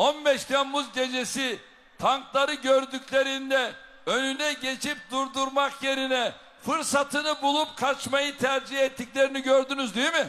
15 Temmuz gecesi tankları gördüklerinde önüne geçip durdurmak yerine fırsatını bulup kaçmayı tercih ettiklerini gördünüz değil mi?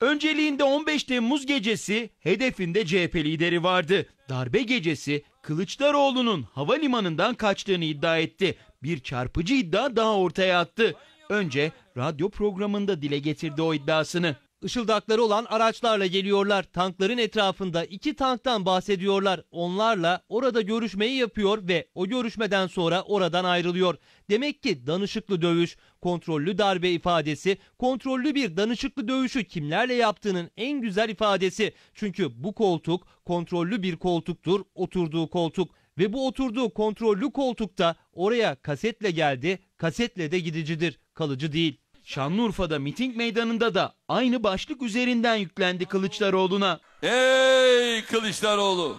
Önceliğinde 15 Temmuz gecesi hedefinde CHP lideri vardı. Darbe gecesi Kılıçdaroğlu'nun havalimanından kaçtığını iddia etti. Bir çarpıcı iddia daha ortaya attı. Önce radyo programında dile getirdi o iddiasını. Işıldakları olan araçlarla geliyorlar. Tankların etrafında iki tanktan bahsediyorlar. Onlarla orada görüşmeyi yapıyor ve o görüşmeden sonra oradan ayrılıyor. Demek ki danışıklı dövüş, kontrollü darbe ifadesi, kontrollü bir danışıklı dövüşü kimlerle yaptığının en güzel ifadesi. Çünkü bu koltuk kontrollü bir koltuktur, oturduğu koltuk ve bu oturduğu kontrollü koltukta oraya kasetle geldi, kasetle de gidicidir, kalıcı değil. Şanlıurfa'da miting meydanında da aynı başlık üzerinden yüklendi Kılıçdaroğlu'na. Ey Kılıçdaroğlu!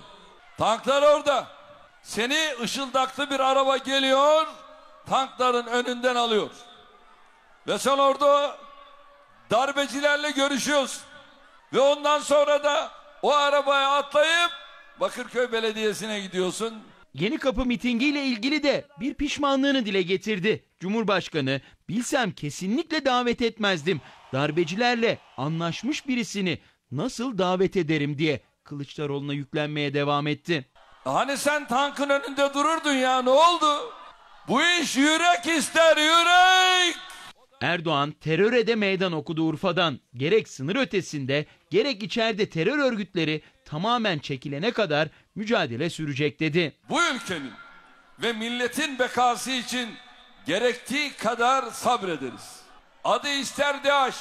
Tanklar orada. Seni ışıldaklı bir araba geliyor, tankların önünden alıyor. Ve sen orada darbecilerle görüşüyorsun. Ve ondan sonra da o arabaya atlayıp Bakırköy Belediyesi'ne gidiyorsun. Yeni Kapı mitingiyle ilgili de bir pişmanlığını dile getirdi. Cumhurbaşkanı, bilsem kesinlikle davet etmezdim. Darbecilerle anlaşmış birisini nasıl davet ederim diye Kılıçdaroğlu'na yüklenmeye devam etti. Hani sen tankın önünde dururdun ya ne oldu? Bu iş yürek ister yürek. Erdoğan teröre de meydan okudu Urfa'dan. Gerek sınır ötesinde gerek içeride terör örgütleri tamamen çekilene kadar mücadele sürecek dedi. Bu ülkenin ve milletin bekası için gerektiği kadar sabrederiz. Adı ister DAEŞ,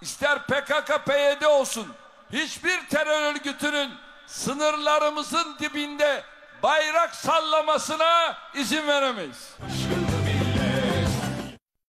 ister PKK, PYD olsun hiçbir terör örgütünün sınırlarımızın dibinde bayrak sallamasına izin veremeyiz. Aşkım.